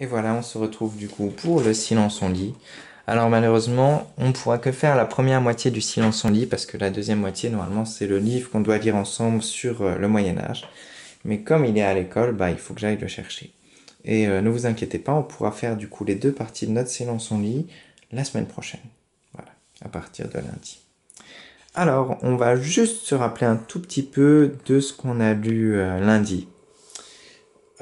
Et voilà, on se retrouve du coup pour le silence en lit. Alors malheureusement, on ne pourra que faire la première moitié du silence en lit parce que la deuxième moitié, normalement, c'est le livre qu'on doit lire ensemble sur euh, le Moyen Âge. Mais comme il est à l'école, bah, il faut que j'aille le chercher. Et euh, ne vous inquiétez pas, on pourra faire du coup les deux parties de notre silence en lit la semaine prochaine. Voilà, à partir de lundi. Alors, on va juste se rappeler un tout petit peu de ce qu'on a lu euh, lundi.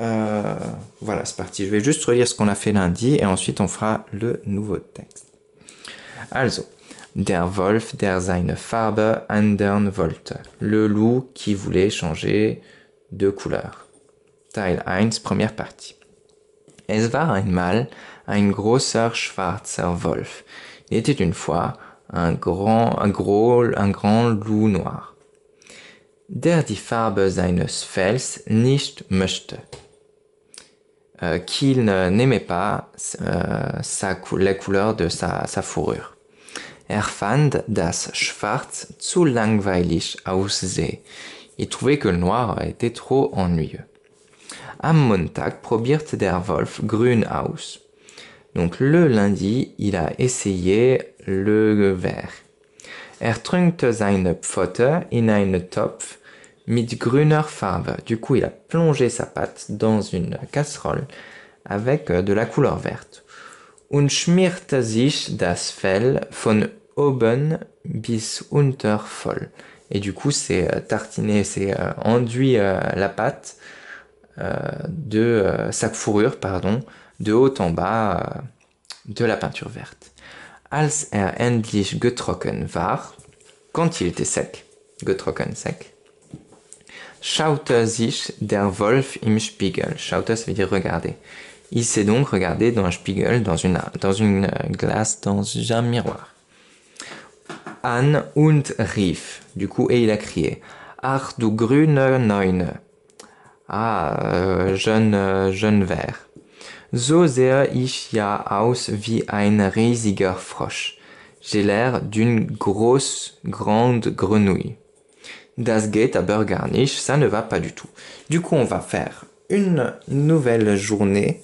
Euh, voilà, c'est parti. Je vais juste relire ce qu'on a fait lundi et ensuite on fera le nouveau texte. Also, der Wolf, der seine Farbe ändern wollte. Le loup qui voulait changer de couleur. Teil 1, première partie. Es war einmal ein großer schwarzer Wolf. Il était une fois un grand, un gros, un grand loup noir. Der die Farbe seines Fels nicht möchte. Euh, qu'il n'aimait pas euh, sa la couleur de sa, sa fourrure. Er fand das Schwarz zu langweilig aussehen. Il trouvait que le noir était trop ennuyeux. Am Montag probiert der Wolf grün aus. Donc le lundi, il a essayé le vert. Er trunkte seine Pfote in einen Topf mit grüner Farbe. Du coup, il a plongé sa pâte dans une casserole avec euh, de la couleur verte. Und schmierte sich das Fell von oben bis unter voll. Et du coup, c'est euh, tartiné c'est euh, enduit la pâte de sa fourrure, pardon, de haut en bas de la peinture verte. Als er endlich getrocknet war, quand il était sec, getrocknet sec, Schaute sich der Wolf im Spiegel. Schaute, ça veut dire regarder. Il s'est donc regardé dans un spiegel, dans une, dans une glace, dans un miroir. Anne und rief. Du coup, et il a crié. Ach du grüne Neune. Ah, euh, jeune, euh, jeune vert. So sehe ich ja aus wie ein riesiger Frosch. J'ai l'air d'une grosse, grande grenouille. Das geht aber ça ne va pas du tout. Du coup, on va faire une nouvelle journée.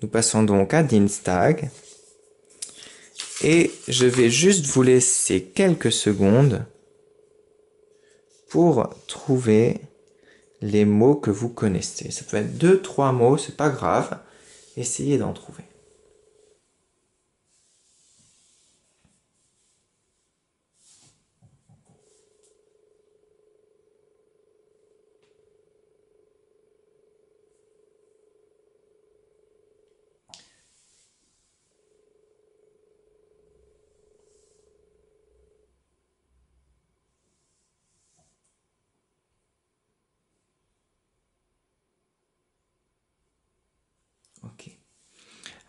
Nous passons donc à Dienstag. Et je vais juste vous laisser quelques secondes pour trouver les mots que vous connaissez. Ça peut être deux, trois mots, c'est pas grave. Essayez d'en trouver.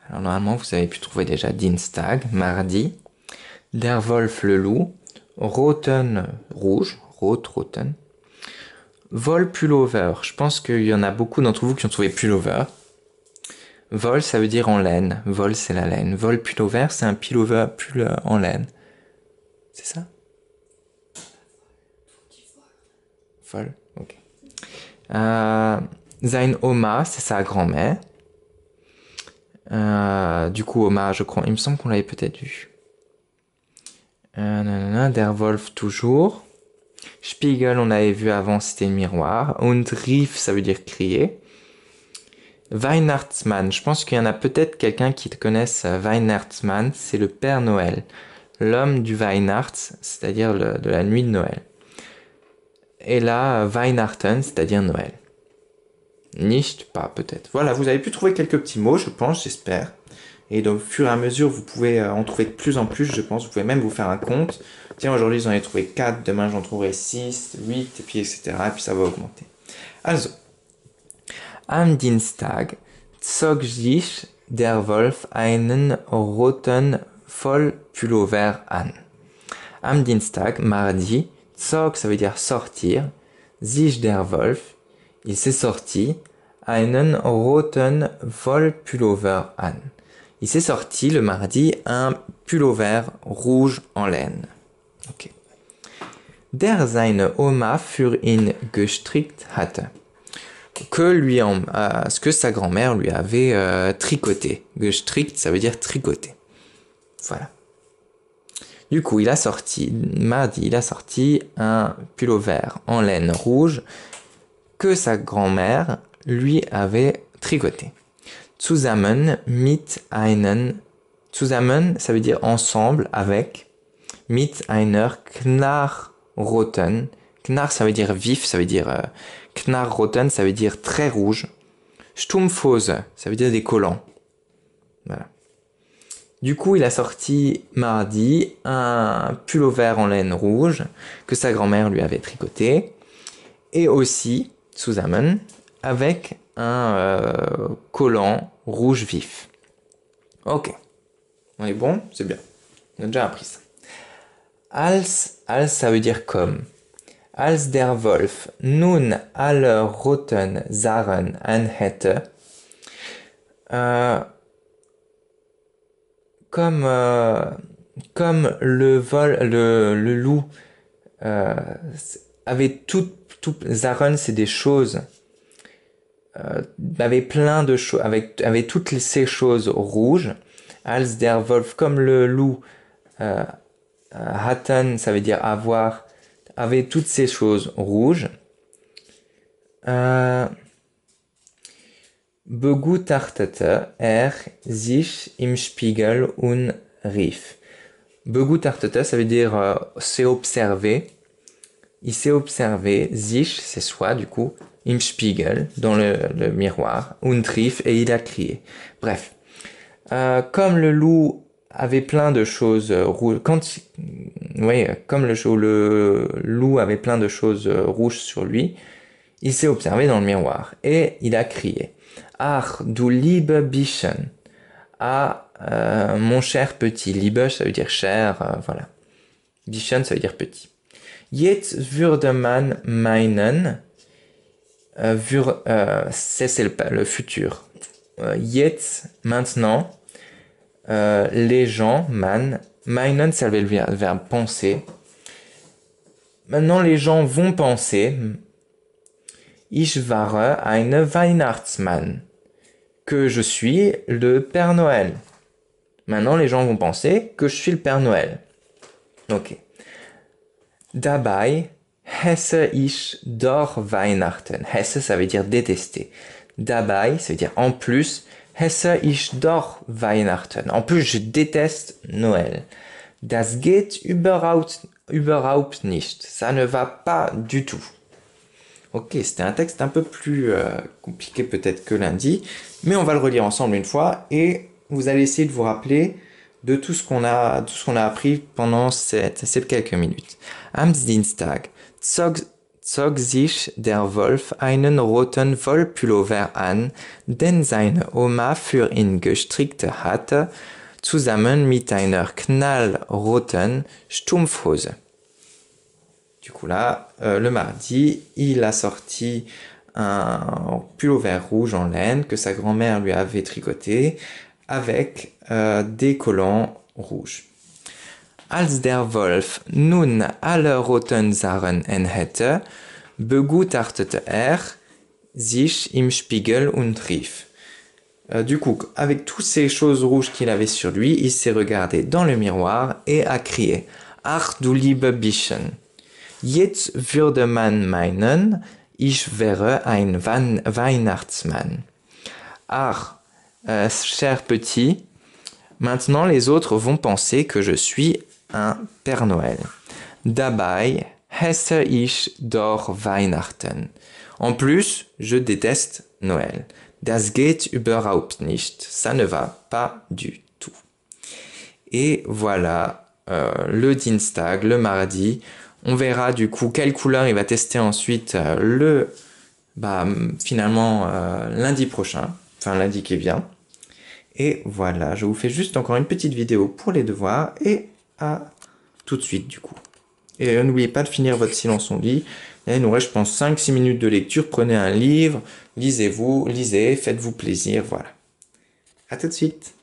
Alors normalement, vous avez pu trouver déjà Dinstag, Mardi, Der Wolf le loup, Roten rouge, Rot Roten, Vol pullover. Je pense qu'il y en a beaucoup d'entre vous qui ont trouvé pullover. Vol, ça veut dire en laine. Vol, c'est la laine. Vol pullover, c'est un pullover pull en laine. C'est ça Vol, ok. Euh, Oma, c'est sa grand-mère. Euh, du coup, hommage je crois. Il me semble qu'on l'avait peut-être vu. Euh, Der Wolf toujours. Spiegel, on avait vu avant, c'était le miroir. Und rief, ça veut dire crier. Weihnachtsmann, je pense qu'il y en a peut-être quelqu'un qui te connaisse euh, Weihnachtsmann, c'est le Père Noël, l'homme du Weihnacht, c'est-à-dire de la nuit de Noël. Et là, Weihnachten, c'est-à-dire Noël. Nicht pas, peut-être. Voilà, vous avez pu trouver quelques petits mots, je pense, j'espère. Et donc, au fur et à mesure, vous pouvez euh, en trouver de plus en plus, je pense. Vous pouvez même vous faire un compte. Tiens, aujourd'hui, j'en ai trouvé quatre. demain, j'en trouverai 6, 8, et puis etc. Et puis ça va augmenter. Also, am Dienstag zog sich der Wolf einen roten Vollpullover an. Am Dienstag, mardi, zog, ça veut dire sortir, sich der Wolf, il s'est sorti einen roten Wollpullover an. Il s'est sorti le mardi un pullover rouge en laine. Der seine Oma für ihn gestrickt hatte. Que lui euh, ce que sa grand-mère lui avait euh, tricoté. Gestrickt, ça veut dire tricoté. Voilà. Du coup, il a sorti, mardi, il a sorti un pullover en laine rouge que sa grand-mère lui avait tricoté. Zusammen mit einen Zusammen, ça veut dire ensemble, avec. Mit einer knarroten. Knar, ça veut dire vif, ça veut dire. knar euh, knarroten, ça veut dire très rouge. Stumpfhose, ça veut dire des collants. Voilà. Du coup, il a sorti mardi un pull vert en laine rouge que sa grand-mère lui avait tricoté. Et aussi zusammen, avec un euh, collant rouge vif. Ok, on est bon, c'est bien. On a déjà appris ça. Als, als ça veut dire comme. Als der Wolf nun alle roten zaren anhette Euh, comme, euh, comme le, vol, le, loup euh, avait tout tout Zaron c'est des choses euh, avait plein de choses avec avait toutes ces choses rouges Als der Wolf comme le loup euh, euh ça veut dire avoir avait toutes ces choses rouges euh, er sich im Spiegel un Rief. Begutartete, ça veut dire euh, c'est observé il s'est observé, sich, c'est soi du coup, im Spiegel, dans le, miroir, und trif, et il a crié. Bref. Euh, comme le loup avait plein de choses euh, rouges, quand oui, comme le, le, loup avait plein de choses euh, rouges sur lui, il s'est observé dans le miroir et il a crié. Ach, du liebe Bischen. Ah, mon cher petit. Liebe, ça veut dire cher, voilà. Bischen, ça veut dire petit. Jetzt würde man meinen, äh, äh, c'est le, futur. Äh, jetzt, maintenant, les gens, man, meinen, c'est le verbe penser. Maintenant, les gens vont penser, ich war eine Weihnachtsmann, que je suis le Père Noël. Maintenant, les gens vont penser que je suis le Père Noël. Ok. Dabei hesse ich doch Weihnachten. Hesse, ça veut dire détester. Dabei, ça veut dire en plus, hesse ich doch Weihnachten. En plus, je déteste Noël. Das geht überhaupt, überhaupt nicht. Ça ne va pas du tout. Ok, c'était un texte un peu plus euh, compliqué peut-être que lundi, mais on va le relire ensemble une fois et vous allez essayer de vous rappeler de tout ce qu'on a, tout ce qu'on a appris pendant cette, ces quelques minutes. Am Dienstag zog sich der Wolf einen roten Wollpullover an, den seine Oma für ihn gestrickt hatte, zusammen mit einer knallroten Stumpfhose. Du coup là, euh, le mardi, il a sorti un pullover rouge en laine que sa grand-mère lui avait tricoté avec euh, des colons rouges. Als der Wolf nun alle roten Sachen hätte, begutachtete er sich im Spiegel und rief. Euh, du coup, avec toutes ces choses rouges qu'il avait sur lui, il s'est regardé dans le miroir et a crié Ach du liebe Bischen. Jetzt würde man meinen, ich wäre ein Weihnachtsmann. Ach, euh, cher petit, maintenant les autres vont penser que je suis un Père Noël. Dabei hesse ich doch Weihnachten. En plus, je déteste Noël. Das geht überhaupt nicht. Ça ne va pas du tout. Et voilà, euh, le Dienstag, le mardi. On verra du coup quelle couleur il va tester ensuite euh, le, bah, finalement, lundi prochain enfin lundi qui vient. Et voilà, je vous fais juste encore une petite vidéo pour les devoirs et à tout de suite du coup. Et n'oubliez pas de finir votre silence en lit. Et il nous reste, je pense, 5-6 minutes de lecture. Prenez un livre, lisez-vous, lisez faites-vous plaisir, voilà. À tout de suite